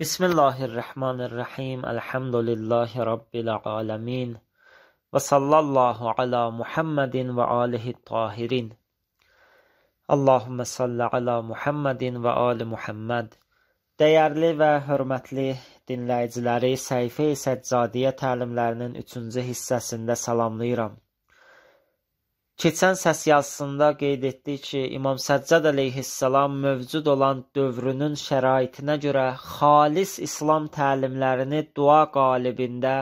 بسم الله الرحمن الرحیم الحمد لله رب العالمین و صلی الله علی محمد و آله الطاهرین Allahümmə salli ala Muhammedin və ali Muhammed. Dəyərli və hörmətli dinləyiciləri, səhifə-i səccadiyə təlimlərinin 3-cü hissəsində salamlayıram. Keçən səs yazısında qeyd etdik ki, İmam Səccad əleyhissalam mövcud olan dövrünün şəraitinə görə xalis İslam təlimlərini dua qəlibində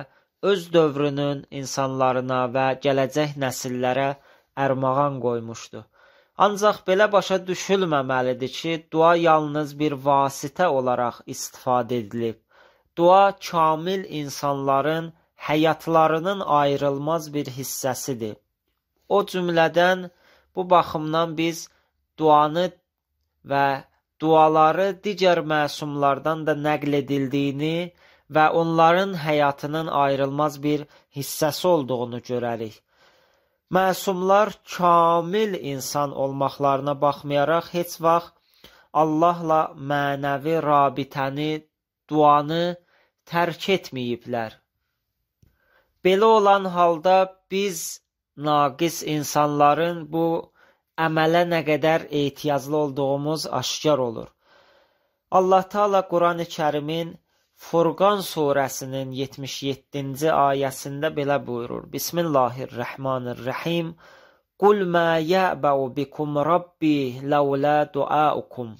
öz dövrünün insanlarına və gələcək nəsillərə ərmağan qoymuşdu. Ancaq belə başa düşülməməlidir ki, dua yalnız bir vasitə olaraq istifadə edilib. Dua kamil insanların həyatlarının ayrılmaz bir hissəsidir. O cümlədən bu baxımdan biz duanı və duaları digər məsumlardan da nəql edildiyini və onların həyatının ayrılmaz bir hissəsi olduğunu görərik. Məsumlar kamil insan olmaqlarına baxmayaraq heç vaxt Allahla mənəvi rabitəni, duanı tərk etməyiblər. Belə olan halda biz Naqis insanların bu əmələ nə qədər ehtiyaclı olduğumuz aşkar olur. Allah Taala Qurani-Kərimin Furqan surəsinin 77-ci ayəsində belə buyurur. Bismillahir-Rəhmanir-Rəhim. Qul mə yəbəu bikum rabbi ləulə duaukum.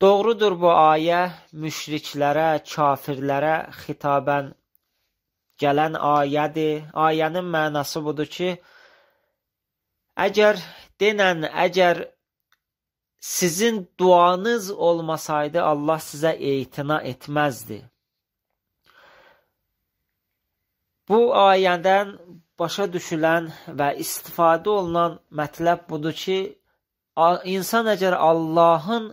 Doğrudur bu ayə müşriklərə, kafirlərə xitabən gələn ayədir. Ayənin mənası budur ki, əgər denən, əgər sizin duanız olmasaydı Allah sizə eytina etməzdi. Bu ayədən başa düşülən və istifadə olunan mətləb budur ki, insan əgər Allahın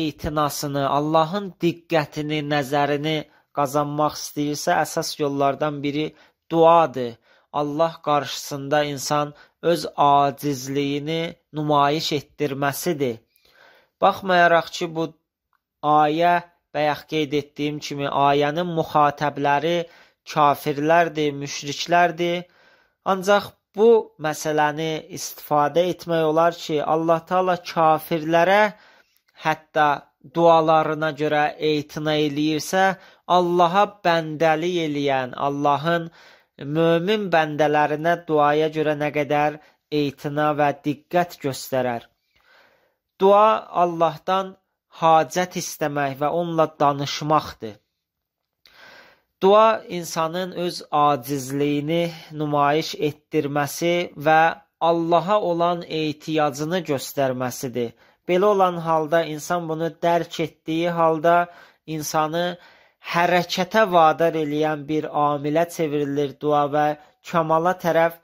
eytinasını, Allahın diqqətini, nəzərini qazanmaq istəyirsə, əsas yollardan biri duadır. Allah qarşısında insan öz acizliyini nümayiş etdirməsidir. Baxmayaraq ki, bu ayə bayaq qeyd etdiyim kimi ayənin müxatəbləri kafirlərdir, müşriklərdir. Ancaq bu məsələni istifadə etmək olar ki, Allah Taala kafirlərə hətta dualarına görə eytina eləyirsə, Allaha bəndəlik eləyən, Allahın mömin bəndələrinə duaya görə nə qədər eytina və diqqət göstərər. Dua Allahdan hacət istəmək və onunla danışmaqdır. Dua insanın öz acizliyini nümayiş etdirməsi və Allaha olan ehtiyacını göstərməsidir. Belə olan halda insan bunu dərk etdiyi halda insanı hərəkətə vadar eləyən bir amilə çevrilir dua və kamala tərəf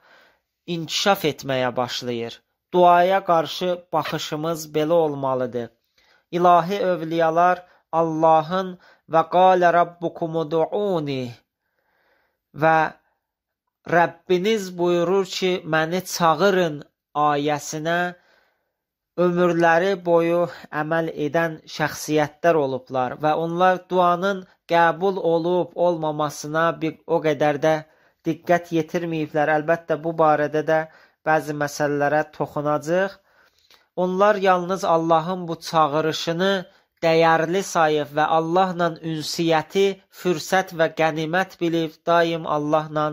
inkişaf etməyə başlayır. Duaya qarşı baxışımız belə olmalıdır. İlahi övliyalar Allahın və qalə rabbukum ud'uni və Rəbbiniz buyurur ki, məni çağırın ayəsinə ömürləri boyu əməl edən şəxsiyyətlər olublar və onlar duanın qəbul olub-olmamasına bir o qədər də diqqət yetirməyiblər. Əlbəttə bu barədə də bəzi məsələlərə toxunacağıq. Onlar yalnız Allahın bu çağırışını dəyərli sayıb və Allahla ünsiyyəti fürsət və qənimət bilib daim Allahla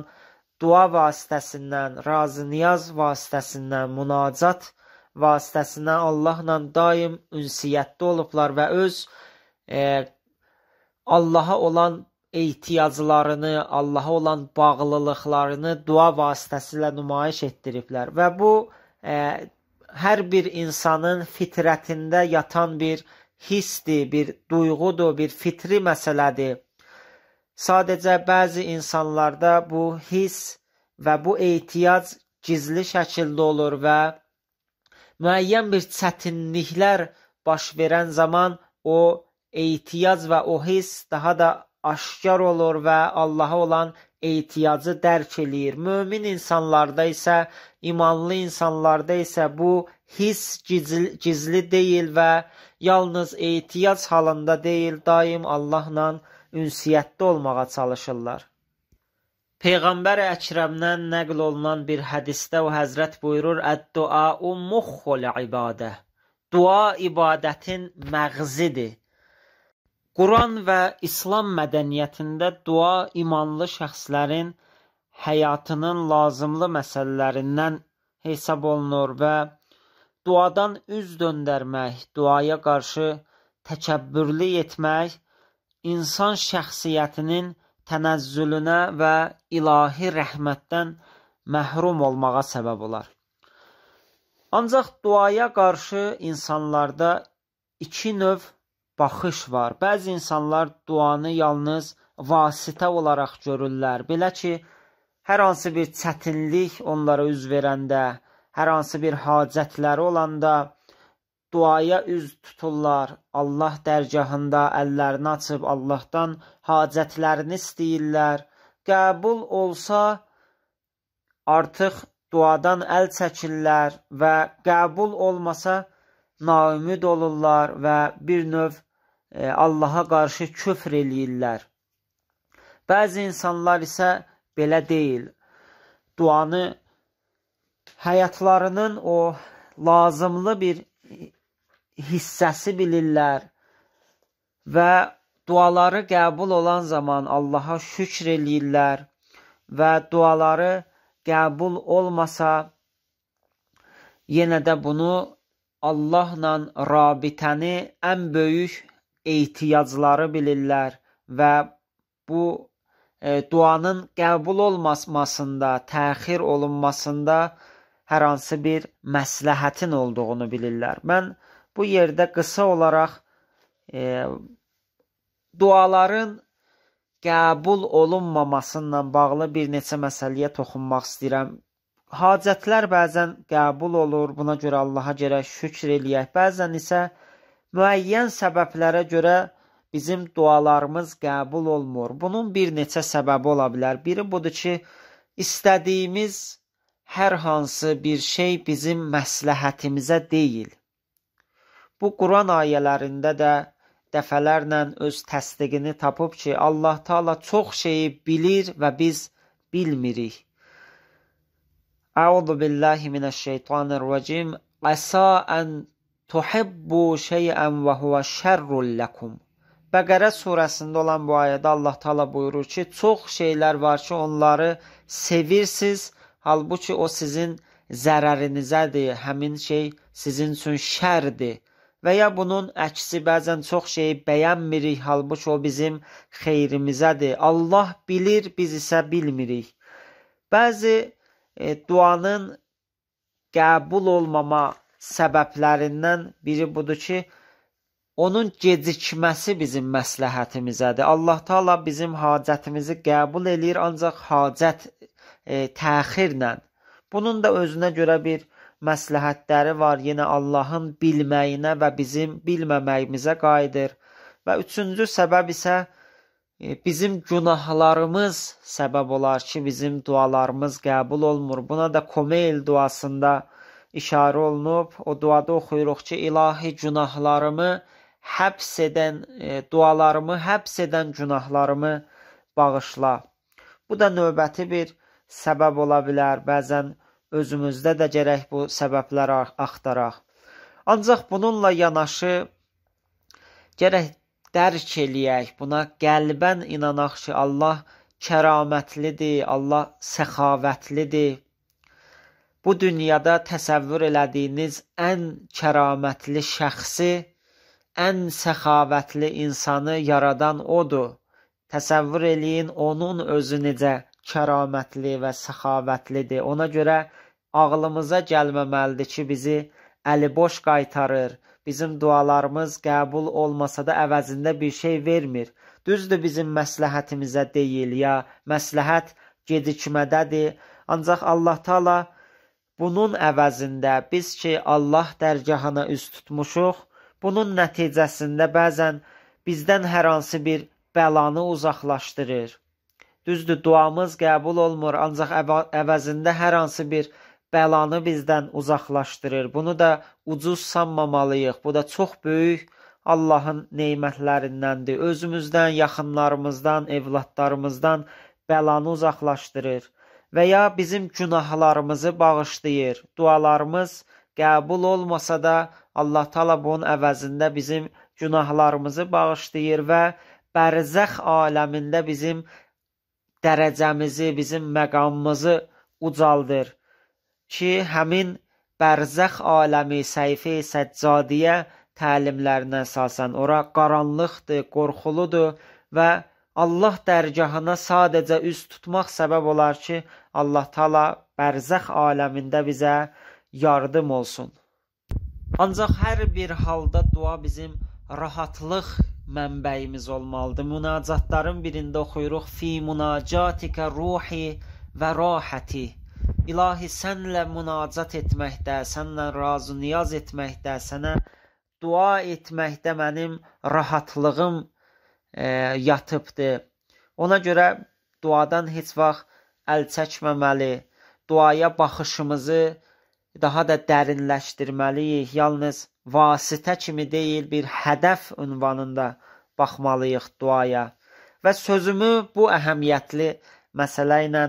dua vasitəsindən, razı niyaz vasitəsindən, münacat vasitəsindən Allahla daim ünsiyyətdə olublar və öz e, Allaha olan ehtiyaclarını, Allaha olan bağlılıqlarını dua vasitəsilə nümayiş etdiriblər və bu ə, e, hər bir insanın fitrətində yatan bir hissdir, bir duyğudur, bir fitri məsələdir. Sadəcə bəzi insanlarda bu hiss və bu ehtiyac gizli şəkildə olur və müəyyən bir çətinliklər baş verən zaman o ehtiyac və o hiss daha da aşkar olur və Allaha olan ehtiyacı dərk eləyir. Mömin insanlarda isə, imanlı insanlarda isə bu hiss gizli, gizli deyil və yalnız ehtiyac halında deyil, daim Allahla ünsiyyətdə olmağa çalışırlar. Peyğəmbər Əkrəmdən nəql olunan bir hədisdə o Həzrət buyurur: "Əd-dua ummuhul ibadə." Dua ibadətin məğzidir. Quran və İslam mədəniyyətində dua imanlı şəxslərin həyatının lazımlı məsələlərindən hesab olunur və duadan üz döndərmək, duaya qarşı təkəbbürlü etmək insan şəxsiyyətinin tənəzzülünə və ilahi rəhmətdən məhrum olmağa səbəb olar. Ancaq duaya qarşı insanlarda iki növ baxış var. Bəzi insanlar duanı yalnız vasitə olaraq görürlər. Belə ki, hər hansı bir çətinlik onlara üz verəndə, hər hansı bir hacətləri olanda duaya üz tuturlar. Allah dərgahında əllərini açıb Allahdan hacətlərini istəyirlər. Qəbul olsa artıq duadan əl çəkirlər və qəbul olmasa naümid olurlar və bir növ E, Allaha qarşı köfr eləyirlər. Bəzi insanlar isə belə deyil. Duanı həyatlarının o lazımlı bir hissəsi bilirlər və duaları qəbul olan zaman Allaha şükr eləyirlər və duaları qəbul olmasa yenə də bunu Allahla rabitəni ən böyük ehtiyacları bilirlər və bu e, duanın qəbul olmasmasında, təxir olunmasında hər hansı bir məsləhətin olduğunu bilirlər. Mən bu yerdə qısa olaraq e, duaların qəbul olunmamasıyla bağlı bir neçə məsələyə toxunmaq istəyirəm. Hacətlər bəzən qəbul olur, buna görə Allaha gərək şükr eləyək. Bəzən isə e, müəyyən səbəblərə görə bizim dualarımız qəbul olmur. Bunun bir neçə səbəbi ola bilər. Biri budur ki, istədiyimiz hər hansı bir şey bizim məsləhətimizə deyil. Bu Quran ayələrində də dəfələrlə öz təsdiqini tapıb ki, Allah Taala çox şeyi bilir və biz bilmirik. Əuzu billahi minəşşeytanirracim. Əsa an tuhibbu şey'en və huve şerrul lekum. Bəqərə surəsində olan bu ayədə Allah Taala buyurur ki, çox şeylər var ki, onları sevirsiz, halbuki o sizin zərərinizədir. Həmin şey sizin üçün şərdir. Və ya bunun əksi bəzən çox şeyi bəyənmirik, halbuki o bizim xeyrimizədir. Allah bilir, biz isə bilmirik. Bəzi e, duanın qəbul olmama səbəblərindən biri budur ki, onun gecikməsi bizim məsləhətimizədir. Allah Taala bizim hacətimizi qəbul eləyir, ancaq hacət e, təxirlə. Bunun da özünə görə bir məsləhətləri var. Yenə Allahın bilməyinə və bizim bilməməyimizə qayıdır. Və üçüncü səbəb isə e, bizim günahlarımız səbəb olar ki, bizim dualarımız qəbul olmur. Buna da Komeyl duasında işarə olunub. O duada oxuyuruq ki, ilahi günahlarımı həbs edən e, dualarımı həbs edən günahlarımı bağışla. Bu da növbəti bir səbəb ola bilər. Bəzən özümüzdə də gərək bu səbəbləri axtaraq. Ancaq bununla yanaşı gərək dərk eləyək, buna qəlbən inanaq ki, Allah kəramətlidir, Allah səxavətlidir bu dünyada təsəvvür elədiyiniz ən kəramətli şəxsi, ən səxavətli insanı yaradan odur. Təsəvvür eləyin onun özü necə kəramətli və səxavətlidir. Ona görə ağlımıza gəlməməlidir ki, bizi əliboş qaytarır. Bizim dualarımız qəbul olmasa da əvəzində bir şey vermir. Düzdür bizim məsləhətimizə deyil ya məsləhət gecikmədədir. Ancaq Allah Taala Bunun əvəzində biz ki, Allah dərgahına üz tutmuşuq, bunun nəticəsində bəzən bizdən hər hansı bir bəlanı uzaqlaşdırır. Düzdür, duamız qəbul olmur, ancaq əvəzində hər hansı bir bəlanı bizdən uzaqlaşdırır. Bunu da ucuz sanmamalıyıq. Bu da çox böyük Allahın nemətlərindəndir. Özümüzdən, yaxınlarımızdan, evladlarımızdan bəlanı uzaqlaşdırır və ya bizim günahlarımızı bağışlayır. Dualarımız qəbul olmasa da Allah Taala bunun əvəzində bizim günahlarımızı bağışlayır və bərzəx aləmində bizim dərəcəmizi, bizim məqamımızı ucaldır ki, həmin bərzəx aləmi səhifə səccadiyə təlimlərinə əsasən ora qaranlıqdır, qorxuludur və Allah dərgahına sadəcə üz tutmaq səbəb olar ki, Allah Taala bərzəx aləmində bizə yardım olsun. Ancaq hər bir halda dua bizim rahatlıq mənbəyimiz olmalıdır. Münacatların birində oxuyuruq: "Fi munacatika ruhi və rahati." İlahi, sənlə münacat etməkdə, sənlə razı niyaz etməkdə, sənə dua etməkdə mənim rahatlığım e, yatıbdı. Ona görə duadan heç vaxt əl çəkməməli, duaya baxışımızı daha da dərinləşdirməliyik. Yalnız vasitə kimi deyil, bir hədəf ünvanında baxmalıyıq duaya. Və sözümü bu əhəmiyyətli məsələ ilə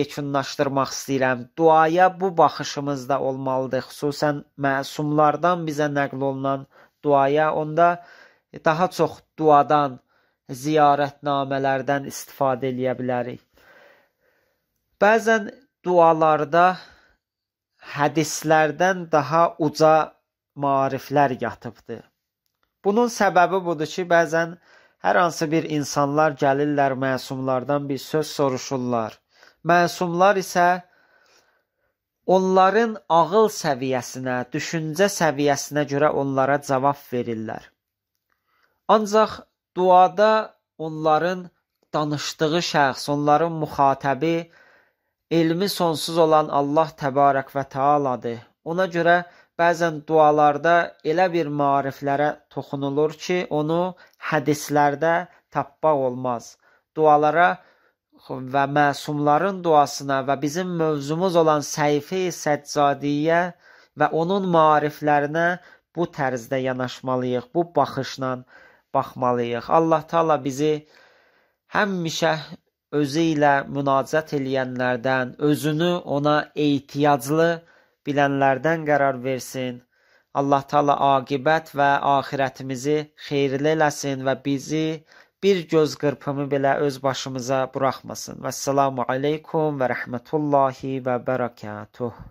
yekunlaşdırmaq istəyirəm. Duaya bu baxışımızda olmalıdır. Xüsusən məsumlardan bizə nəql olunan duaya onda daha çox duadan ziyarətnamələrdən istifadə eləyə bilərik. Bəzən dualarda hədislərdən daha uca maariflər yatıbdı. Bunun səbəbi budur ki, bəzən hər hansı bir insanlar gəlirlər məsumlardan bir söz soruşurlar. Məsumlar isə onların ağıl səviyyəsinə, düşüncə səviyyəsinə görə onlara cavab verirlər. Ancaq Duada onların danışdığı şəxs, onların müxatəbi elmi sonsuz olan Allah Təbarək və Tealadır. Ona görə bəzən dualarda elə bir maariflərə toxunulur ki, onu hədislərdə tapmaq olmaz. Dualara və məsumların duasına və bizim mövzumuz olan səhifə səccadiyyə və onun maariflərinə bu tərzdə yanaşmalıyıq, bu baxışla baxmalıyıq. Allah Taala bizi həmişə özü ilə münacat eləyənlərdən, özünü ona ehtiyaclı bilənlərdən qərar versin. Allah Taala aqibət və axirətimizi xeyirli eləsin və bizi bir göz qırpımı belə öz başımıza buraxmasın. Vəssalamu aleykum və rəhmətullahi və bərəkətuh.